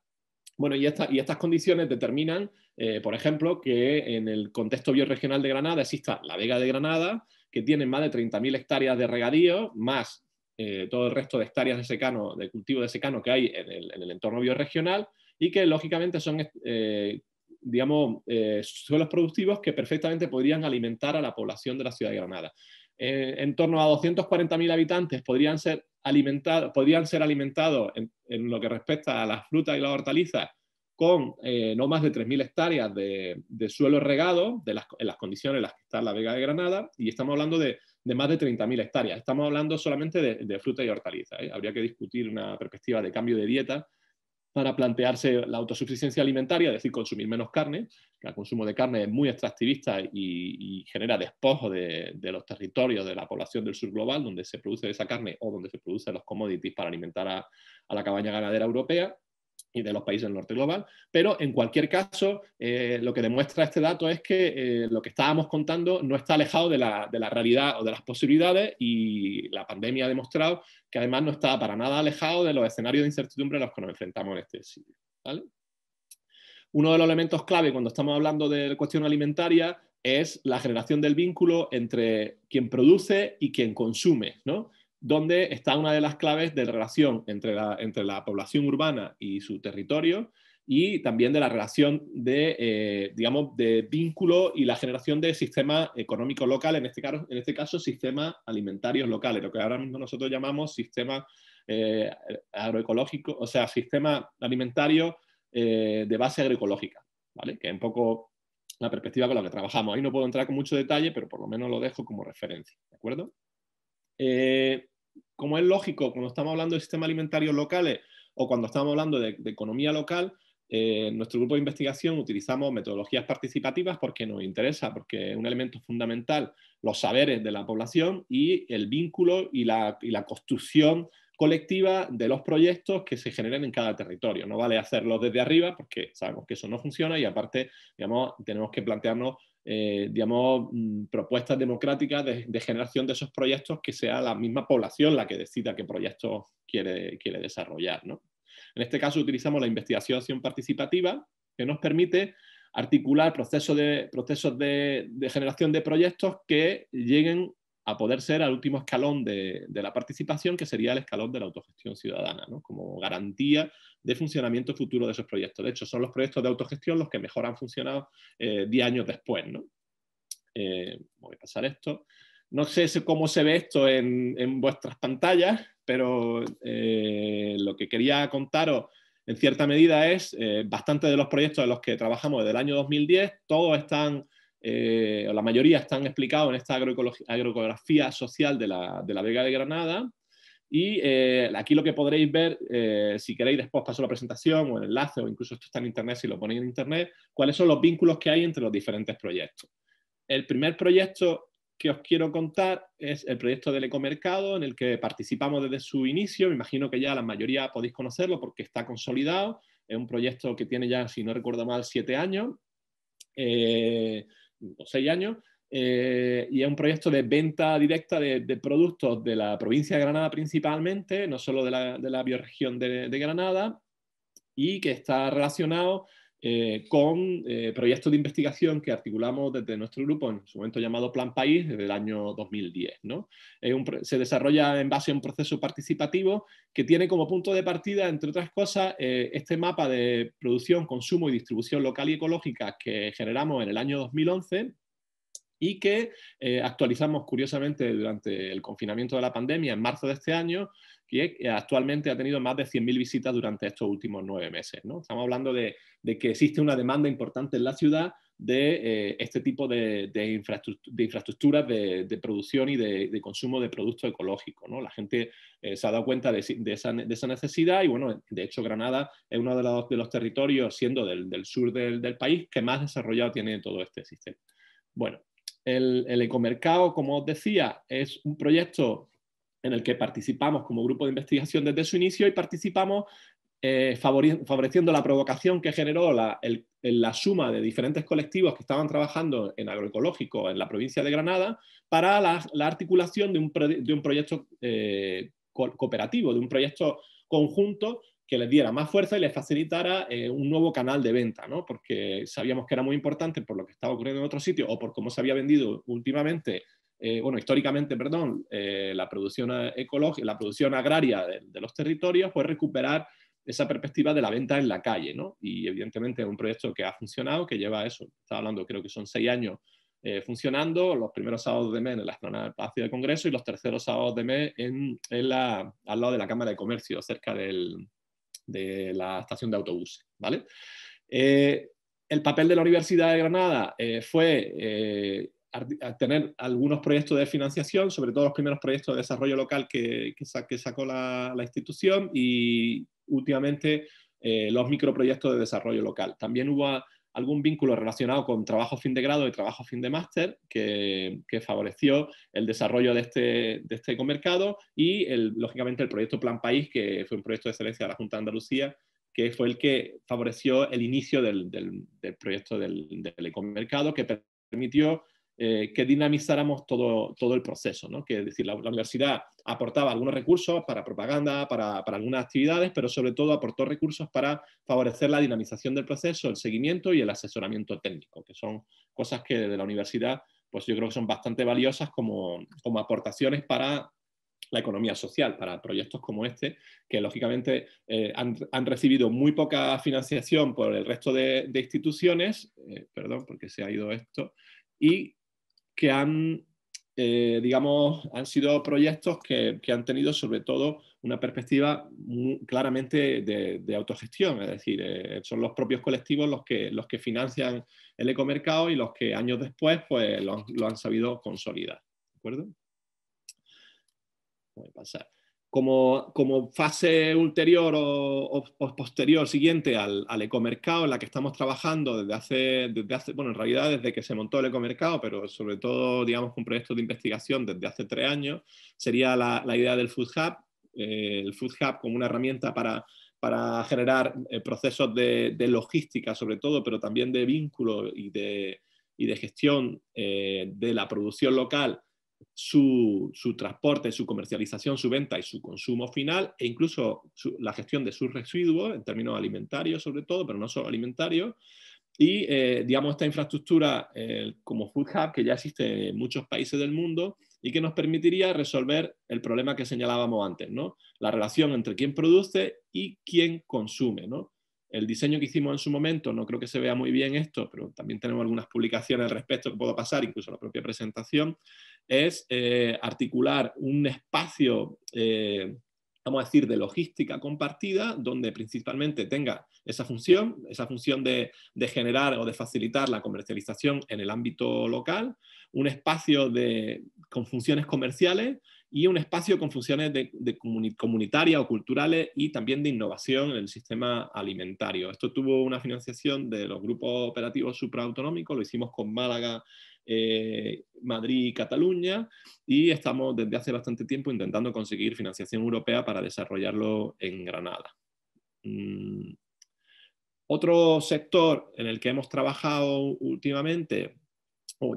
Bueno, y, y, estas condiciones determinan, eh, por ejemplo, que en el contexto bioregional de Granada exista la Vega de Granada, que tiene más de 30.000 hectáreas de regadío, más eh, todo el resto de hectáreas de secano, de cultivo de secano que hay en el, entorno bioregional, y que lógicamente son eh, digamos, eh, suelos productivos que perfectamente podrían alimentar a la población de la ciudad de Granada. Eh, en torno a 240.000 habitantes podrían ser, alimentados, podrían ser en, lo que respecta a las frutas y las hortalizas con eh, no más de 3.000 hectáreas de, suelo regado en las condiciones en las que está la Vega de Granada y estamos hablando de, más de 30.000 hectáreas. Estamos hablando solamente de, de frutas y hortalizas. Habría que discutir una perspectiva de cambio de dieta para plantearse la autosuficiencia alimentaria, es decir, consumir menos carne, el consumo de carne es muy extractivista y, genera despojo de, los territorios de la población del sur global, donde se produce esa carne o donde se producen los commodities para alimentar a la cabaña ganadera europea y de los países del norte global, pero en cualquier caso, eh, lo que demuestra este dato es que eh, lo que estábamos contando no está alejado de la, de la, realidad o de las posibilidades y la pandemia ha demostrado que además no está para nada alejado de los escenarios de incertidumbre a los que nos enfrentamos en este sitio. Uno de los elementos clave cuando estamos hablando de cuestión alimentaria es la generación del vínculo entre quien produce y quien consume, ¿no? donde está una de las claves de relación entre la, población urbana y su territorio y también de la relación de, eh, digamos, de vínculo y la generación de sistema económico local, en este, caso, en este caso sistemas alimentarios locales, lo que ahora mismo nosotros llamamos sistema eh, agroecológico, o sea, sistema alimentario eh, de base agroecológica, ¿vale? que es un poco la perspectiva con la que trabajamos. Ahí no puedo entrar con mucho detalle, pero por lo menos lo dejo como referencia, ¿de acuerdo? como es lógico, cuando estamos hablando de sistemas alimentarios locales o cuando estamos hablando de, economía local, eh, en nuestro grupo de investigación utilizamos metodologías participativas porque nos interesa, porque es un elemento fundamental los saberes de la población y el vínculo y la, construcción colectiva de los proyectos que se generen en cada territorio. No vale hacerlo desde arriba porque sabemos que eso no funciona y aparte, tenemos que plantearnos eh, digamos, mm, propuestas democráticas de, generación de esos proyectos que sea la misma población la que decida qué proyectos quiere, quiere desarrollar. En este caso utilizamos la investigación participativa, que nos permite articular procesos de, procesos de generación de proyectos que lleguen a poder ser al último escalón de, la participación, que sería el escalón de la autogestión ciudadana, como garantía de funcionamiento futuro de esos proyectos. De hecho, son los proyectos de autogestión los que mejor han funcionado 10 eh, años después. ¿no? Eh, voy a pasar esto. No sé cómo se ve esto en, vuestras pantallas, pero eh, lo que quería contaros en cierta medida es, bastante de los proyectos en los que trabajamos desde el año 2010, todos están eh, o la mayoría están explicados en esta agroecografía social de la, de la Vega de Granada. Y eh, aquí lo que podréis ver, eh, si queréis después paso la presentación o el enlace, o incluso esto está en internet, si lo ponéis en internet, cuáles son los vínculos que hay entre los diferentes proyectos. El primer proyecto que os quiero contar es el proyecto del ecomercado en el que participamos desde su inicio. Me imagino que ya la mayoría podéis conocerlo porque está consolidado. Es un proyecto que tiene ya, si no recuerdo mal, siete años. Eh, o seis años, eh, y es un proyecto de venta directa de, productos de la provincia de Granada principalmente, no solo de la, de bioregión de, de Granada, y que está relacionado eh, con eh, proyectos de investigación que articulamos desde nuestro grupo, en su momento llamado Plan País, desde el año 2010. ¿no? se desarrolla en base a un proceso participativo que tiene como punto de partida, entre otras cosas, eh, este mapa de producción, consumo y distribución local y ecológica que generamos en el año 2011 y que actualizamos curiosamente durante el confinamiento de la pandemia en marzo de este año que actualmente ha tenido más de 100.000 visitas durante estos últimos nueve meses. ¿no? Estamos hablando de, que existe una demanda importante en la ciudad de eh, este tipo de, infraestructuras de, producción y de, consumo de productos ecológicos. ¿no? La gente eh, se ha dado cuenta de, esa, necesidad y, bueno, de hecho Granada es uno de los, territorios, siendo del, sur del, país, que más desarrollado tiene todo este sistema. Bueno, el, el ecomercado, como os decía, es un proyecto en el que participamos como grupo de investigación desde su inicio y participamos eh, favoreciendo la provocación que generó la, suma de diferentes colectivos que estaban trabajando en agroecológico en la provincia de Granada para la, articulación de un, proyecto eh, cooperativo, de un proyecto conjunto que les diera más fuerza y les facilitara eh, un nuevo canal de venta, porque sabíamos que era muy importante por lo que estaba ocurriendo en otro sitio o por cómo se había vendido últimamente eh, bueno, históricamente, perdón, eh, la producción ecológica, la producción agraria de, los territorios, fue recuperar esa perspectiva de la venta en la calle, ¿no? Y evidentemente es un proyecto que ha funcionado, que lleva eso, estaba hablando, creo que son seis años eh, funcionando, los primeros sábados de mes en la zona del Palacio de Congreso y los terceros sábados de mes en, la, al lado de la Cámara de Comercio, cerca de la estación de autobuses, ¿vale? el papel de la Universidad de Granada fue tener algunos proyectos de financiación, sobre todo los primeros proyectos de desarrollo local que, que, sacó la, institución y últimamente eh, los microproyectos de desarrollo local. También hubo algún vínculo relacionado con trabajo fin de grado y trabajo fin de máster que, favoreció el desarrollo de este, ecomercado este y, lógicamente, el proyecto Plan País, que fue un proyecto de excelencia de la Junta de Andalucía, que fue el que favoreció el inicio del, proyecto del, del ecomercado, que permitió eh, que dinamizáramos todo, todo el proceso, que es decir, la, universidad aportaba algunos recursos para propaganda, para, algunas actividades, pero sobre todo aportó recursos para favorecer la dinamización del proceso, el seguimiento y el asesoramiento técnico, que son cosas que desde la universidad, pues yo creo que son bastante valiosas como, aportaciones para la economía social, para proyectos como este, que lógicamente eh, han, recibido muy poca financiación por el resto de, instituciones, eh, perdón, porque se ha ido esto, y que han, eh, digamos, han sido proyectos que, han tenido sobre todo una perspectiva claramente de, autogestión, es decir, eh, son los propios colectivos los que, los que financian el ecomercado y los que años después pues, lo, han, lo han sabido consolidar. ¿De acuerdo? Voy pasar como, fase ulterior o, posterior siguiente al, ecomercado en la que estamos trabajando desde hace, bueno, en realidad desde que se montó el ecomercado, pero sobre todo, digamos, un proyecto de investigación desde hace tres años, sería la, idea del Food Hub, eh, el Food Hub como una herramienta para, generar eh, procesos de, logística, sobre todo, pero también de vínculo y de, gestión eh, de la producción local su, transporte, su comercialización, su venta y su consumo final, e incluso la gestión de sus residuos, en términos alimentarios sobre todo, pero no solo alimentarios. Y, eh, digamos, esta infraestructura eh, como Food Hub, que ya existe en muchos países del mundo y que nos permitiría resolver el problema que señalábamos antes, ¿no? La relación entre quién produce y quién consume, El diseño que hicimos en su momento, no creo que se vea muy bien esto, pero también tenemos algunas publicaciones al respecto que puedo pasar, incluso la propia presentación, es eh, articular un espacio, eh, vamos a decir, de logística compartida, donde principalmente tenga esa función, esa función de, generar o de facilitar la comercialización en el ámbito local, un espacio de, con funciones comerciales y un espacio con funciones de, de comunitarias o culturales y también de innovación en el sistema alimentario. Esto tuvo una financiación de los grupos operativos supraautonómicos, lo hicimos con Málaga eh, Madrid y Cataluña, y estamos desde hace bastante tiempo intentando conseguir financiación europea para desarrollarlo en Granada. Mm. Otro sector en el que hemos trabajado últimamente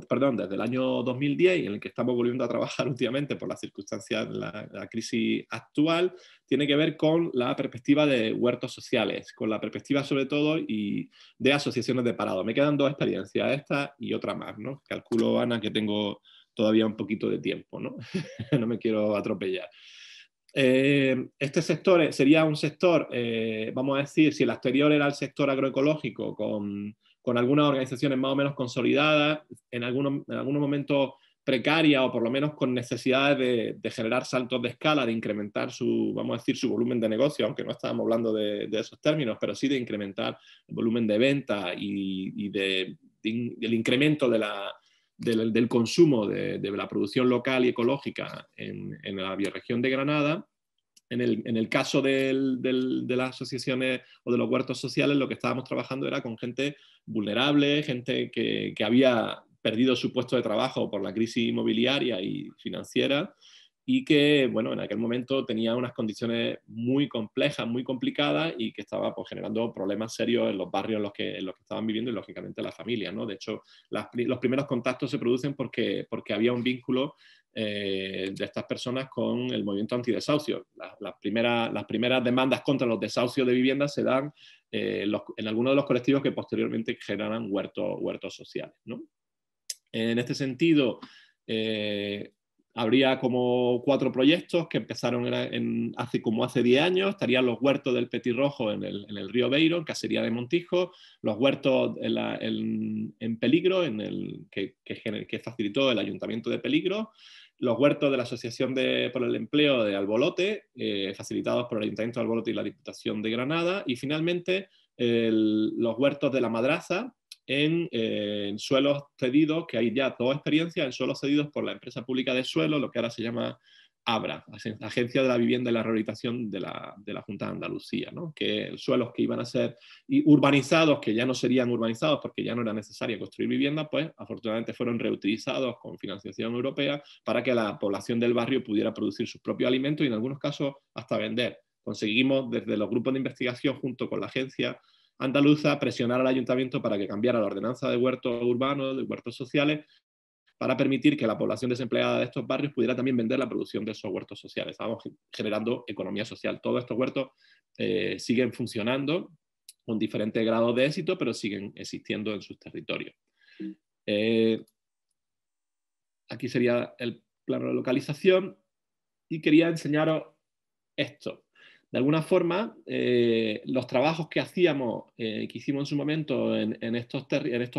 perdón, desde el año 2010, en el que estamos volviendo a trabajar últimamente por las circunstancias de la, crisis actual, tiene que ver con la perspectiva de huertos sociales, con la perspectiva sobre todo y de asociaciones de parado. Me quedan dos experiencias, esta y otra más, ¿no? Calculo, Ana, que tengo todavía un poquito de tiempo, ¿no? no me quiero atropellar. Eh, este sector eh, sería un sector, eh, vamos a decir, si el exterior era el sector agroecológico con con algunas organizaciones más o menos consolidadas, en, algunos, en momentos precaria o por lo menos con necesidades de, generar saltos de escala, de incrementar su, vamos a decir, su volumen de negocio, aunque no estábamos hablando de, esos términos, pero sí de incrementar el volumen de venta y, de, del incremento del, consumo de, la producción local y ecológica en, en la bioregión de Granada, en el, caso de las asociaciones o de los huertos sociales, lo que estábamos trabajando era con gente vulnerable, gente que, había perdido su puesto de trabajo por la crisis inmobiliaria y financiera y que, bueno, en aquel momento tenía unas condiciones muy complejas, muy complicadas y que estaba pues, generando problemas serios en los barrios en los que, estaban viviendo y, lógicamente, las familias, ¿no? De hecho, los primeros contactos se producen porque, porque había un vínculo eh, de estas personas con el movimiento antidesahucio. Las, primeras, las primeras demandas contra los desahucios de viviendas se dan eh, en algunos de los colectivos que posteriormente generan huertos, huertos sociales. ¿no? En este sentido, eh, habría como cuatro proyectos que empezaron en, hace como hace 10 años. Estarían los huertos del Petirrojo en el, en el río Beiro, en Casería de Montijo, los huertos en, la, en Peligro, el, que, que, que facilitó el Ayuntamiento de Peligro, los huertos de la Asociación de, por el Empleo de Albolote, eh, facilitados por el Ayuntamiento de Albolote y la Diputación de Granada, y finalmente los huertos de la Madraza en, eh, suelos cedidos, que hay ya toda experiencia, en suelos cedidos por la empresa pública de suelo, lo que ahora se llama ABRA, Agencia de la Vivienda y la Rehabilitación de la, Junta de Andalucía, ¿no? que suelos que iban a ser urbanizados, que ya no serían urbanizados porque ya no era necesario construir vivienda, pues afortunadamente fueron reutilizados con financiación europea para que la población del barrio pudiera producir sus propios alimentos y en algunos casos hasta vender. Conseguimos desde los grupos de investigación junto con la agencia andaluza presionar al ayuntamiento para que cambiara la ordenanza de huertos urbanos, de huertos sociales para permitir que la población desempleada de estos barrios pudiera también vender la producción de esos huertos sociales. Estábamos generando economía social. Todos estos huertos eh, siguen funcionando con diferentes grados de éxito, pero siguen existiendo en sus territorios. Eh, aquí sería el plano de localización y quería enseñaros esto de alguna forma, eh, los trabajos que hacíamos, eh, que hicimos en su momento en, estos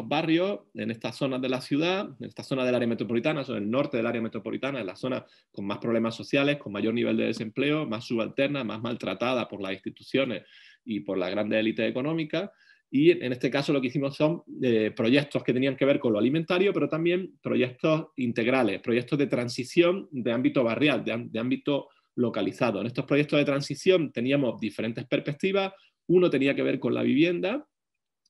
barrios, en estas zonas de la ciudad, en esta zona del área metropolitana, en el norte del área metropolitana, en la zona con más problemas sociales, con mayor nivel de desempleo, más subalterna, más maltratada por las instituciones y por la grande élite económica. Y en este caso lo que hicimos son eh, proyectos que tenían que ver con lo alimentario, pero también proyectos integrales, proyectos de transición de ámbito barrial, de ámbito localizado. En estos proyectos de transición teníamos diferentes perspectivas. Uno tenía que ver con la vivienda,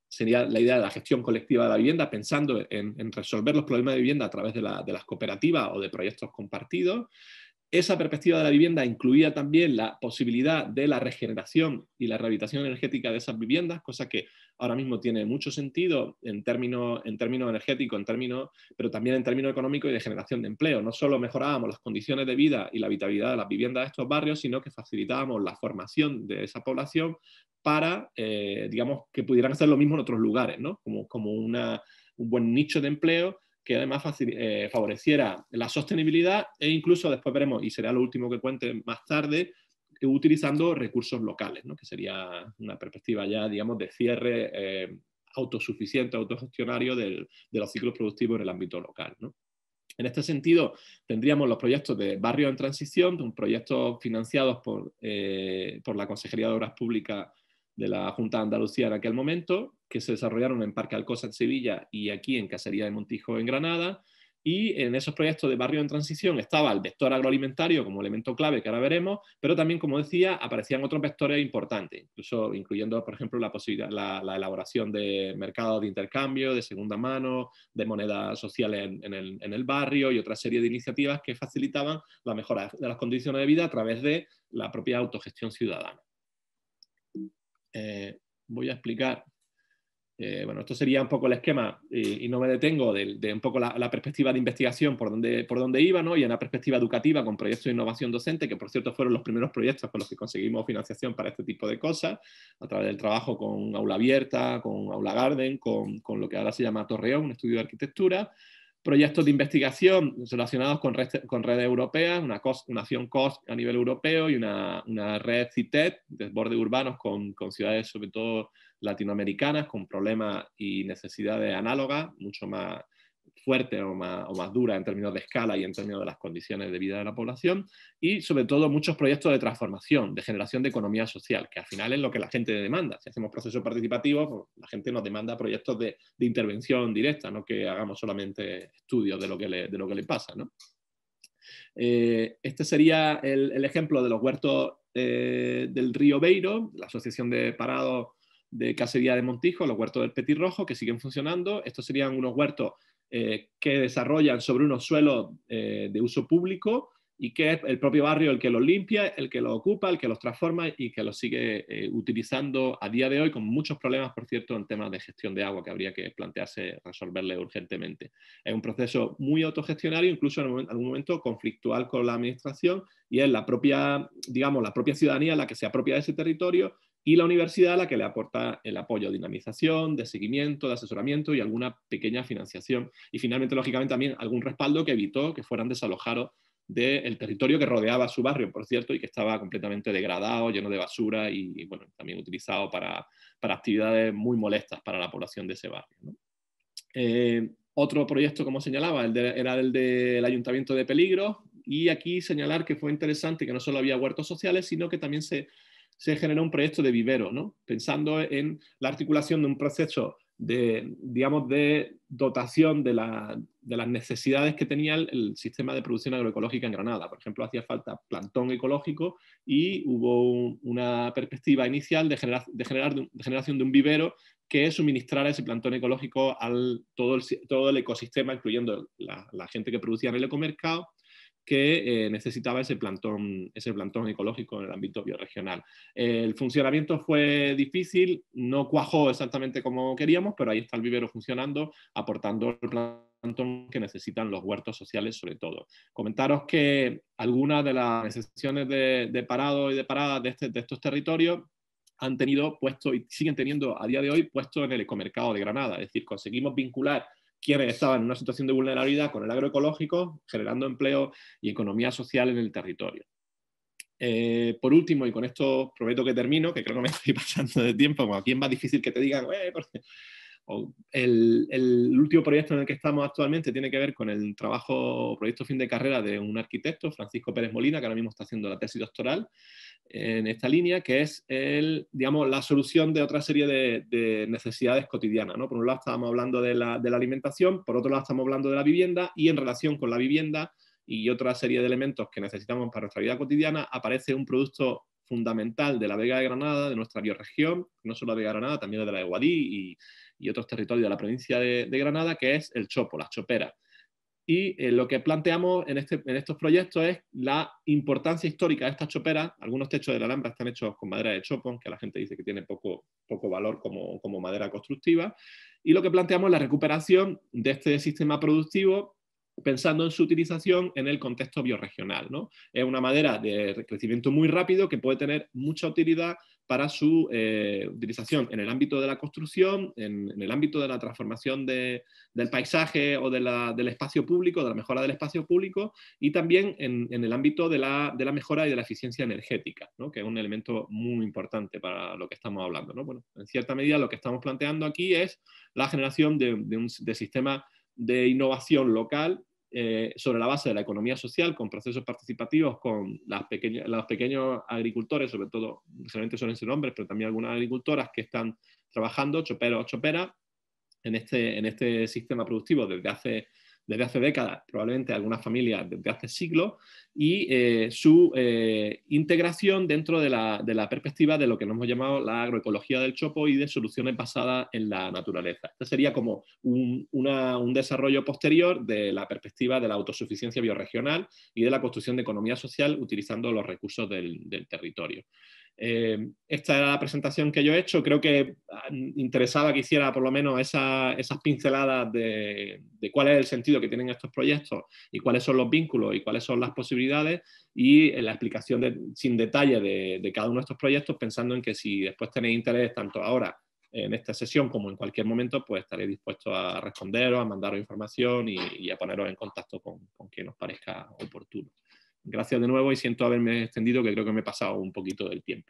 sería la idea de la gestión colectiva de la vivienda, pensando en, resolver los problemas de vivienda a través de las cooperativas o de proyectos compartidos. Esa perspectiva de la vivienda incluía también la posibilidad de la regeneración y la rehabilitación energética de esas viviendas, cosa que ahora mismo tiene mucho sentido en términos en término energéticos, en pero también en términos económicos y de generación de empleo. No solo mejorábamos las condiciones de vida y la habitabilidad de las viviendas de estos barrios, sino que facilitábamos la formación de esa población para, eh, digamos, que pudieran hacer lo mismo en otros lugares, ¿no? como, un buen nicho de empleo que además eh, favoreciera la sostenibilidad e incluso después veremos, y será lo último que cuente más tarde, utilizando recursos locales, que sería una perspectiva ya, digamos, de cierre eh, autosuficiente, autogestionario del, de los ciclos productivos en el ámbito local. En este sentido, tendríamos los proyectos de Barrio en transición, un proyecto financiados por, eh, por la Consejería de Obras Públicas de la Junta de Andalucía en aquel momento, que se desarrollaron en Parque Alcosa en Sevilla y aquí en Cacería de Montijo en Granada, y en esos proyectos de barrio en transición estaba el vector agroalimentario como elemento clave que ahora veremos, pero también, como decía, aparecían otros vectores importantes, incluso incluyendo, por ejemplo, la, posibilidad, la, elaboración de mercados de intercambio, de segunda mano, de monedas sociales en, el, barrio y otra serie de iniciativas que facilitaban la mejora de las condiciones de vida a través de la propia autogestión ciudadana. Eh, voy a explicar eh, bueno, esto sería un poco el esquema y, no me detengo de, un poco la, perspectiva de investigación por donde, por donde iba, ¿no? Y en la perspectiva educativa con proyectos de innovación docente, que por cierto fueron los primeros proyectos con los que conseguimos financiación para este tipo de cosas, a través del trabajo con Aula Abierta, con Aula Garden, con, con lo que ahora se llama Torreón, un estudio de arquitectura, proyectos de investigación relacionados con, con redes europeas, una, una acción COS a nivel europeo y una, una red CITED, bordes urbanos con, con ciudades sobre todo latinoamericanas con problemas y necesidades análogas, mucho más fuerte o más, o dura en términos de escala y en términos de las condiciones de vida de la población, y sobre todo muchos proyectos de transformación, de generación de economía social, que al final es lo que la gente demanda. Si hacemos procesos participativos, pues, la gente nos demanda proyectos de, intervención directa, no que hagamos solamente estudios de lo que le, de lo que le pasa. Eh, este sería el, ejemplo de los huertos eh, del río Beiro, la Asociación de Parados de cacería de Montijo, los huertos del Petirrojo, que siguen funcionando. Estos serían unos huertos eh, que desarrollan sobre unos suelos eh, de uso público y que es el propio barrio el que los limpia, el que los ocupa, el que los transforma y que los sigue eh, utilizando a día de hoy con muchos problemas, por cierto, en temas de gestión de agua que habría que plantearse resolverle urgentemente. Es un proceso muy autogestionario, incluso en algún momento conflictual con la administración y es la propia, digamos, la propia ciudadanía la que se apropia de ese territorio y la universidad a la que le aporta el apoyo de dinamización, de seguimiento, de asesoramiento y alguna pequeña financiación. Y finalmente, lógicamente, también algún respaldo que evitó que fueran desalojados del territorio que rodeaba su barrio, por cierto, y que estaba completamente degradado, lleno de basura y, bueno, también utilizado para, actividades muy molestas para la población de ese barrio. Eh, otro proyecto, como señalaba, era el del Ayuntamiento de peligro y aquí señalar que fue interesante que no solo había huertos sociales, sino que también se se generó un proyecto de vivero, pensando en la articulación de un proceso de, digamos, de dotación de, las necesidades que tenía el, sistema de producción agroecológica en Granada. Por ejemplo, hacía falta plantón ecológico y hubo una perspectiva inicial de, generar, generación de un vivero que suministrara ese plantón ecológico a todo el, todo el ecosistema, incluyendo la, la gente que producía en el ecomercado que eh, necesitaba ese plantón, ese plantón ecológico en el ámbito bioregional. el funcionamiento fue difícil, no cuajó exactamente como queríamos, pero ahí está el vivero funcionando, aportando el plantón que necesitan los huertos sociales sobre todo. Comentaros que algunas de las excepciones de, de parado y de parada de, este, de estos territorios han tenido puesto y siguen teniendo a día de hoy puesto en el ecomercado de Granada. Es decir, conseguimos vincular quienes estaban en una situación de vulnerabilidad con el agroecológico, generando empleo y economía social en el territorio. Eh, por último, y con esto prometo que termino, que creo que me estoy pasando de tiempo, como a quién va difícil que te digan, eh, porque el, último proyecto en el que estamos actualmente tiene que ver con el trabajo, proyecto fin de carrera de un arquitecto, Francisco Pérez Molina, que ahora mismo está haciendo la tesis doctoral en esta línea, que es digamos, la solución de otra serie de, necesidades cotidianas. ¿no? Por un lado estábamos hablando de la, alimentación, por otro lado estamos hablando de la vivienda y en relación con la vivienda y otra serie de elementos que necesitamos para nuestra vida cotidiana, aparece un producto fundamental de la Vega de Granada, de nuestra bioregión, no solo la Vega de Granada, también de la de y y otros territorios de la provincia de, Granada, que es el chopo, las choperas. Y eh, lo que planteamos este, en, estos proyectos es la importancia histórica de estas choperas. Algunos techos de la Alhambra están hechos con madera de chopo, que la gente dice que tiene poco, valor como, madera constructiva. Y lo que planteamos es la recuperación de este sistema productivo pensando en su utilización en el contexto bioregional. ¿no? Es una madera de crecimiento muy rápido que puede tener mucha utilidad para su eh, utilización en el ámbito de la construcción, en, el ámbito de la transformación del paisaje o del espacio público, de la mejora del espacio público, y también en, el ámbito de la, mejora y de la eficiencia energética, que es un elemento muy importante para lo que estamos hablando. Bueno, en cierta medida lo que estamos planteando aquí es la generación de, un, sistema de innovación local eh, sobre la base de la economía social, con procesos participativos, con las los pequeños agricultores, sobre todo, solamente son ser nombre, pero también algunas agricultoras que están trabajando, Chopero o choperas, en este, en este sistema productivo desde hace desde hace décadas, probablemente algunas familias desde hace siglos, y eh, su eh, integración dentro de la, perspectiva de lo que nos hemos llamado la agroecología del chopo y de soluciones basadas en la naturaleza. Este sería como un, desarrollo posterior de la perspectiva de la autosuficiencia bioregional y de la construcción de economía social utilizando los recursos del territorio. Eh, esta era la presentación que yo he hecho. Creo que ah, interesaba que hiciera por lo menos esas pinceladas de, cuál es el sentido que tienen estos proyectos y cuáles son los vínculos y cuáles son las posibilidades y eh, la explicación sin detalle de, cada uno de estos proyectos, pensando en que si después tenéis interés tanto ahora en esta sesión como en cualquier momento, pues estaré dispuesto a responderos, a mandaros información y, a poneros en contacto con, con quien os parezca oportuno. Gracias de nuevo y siento haberme extendido, que creo que me he pasado un poquito del tiempo.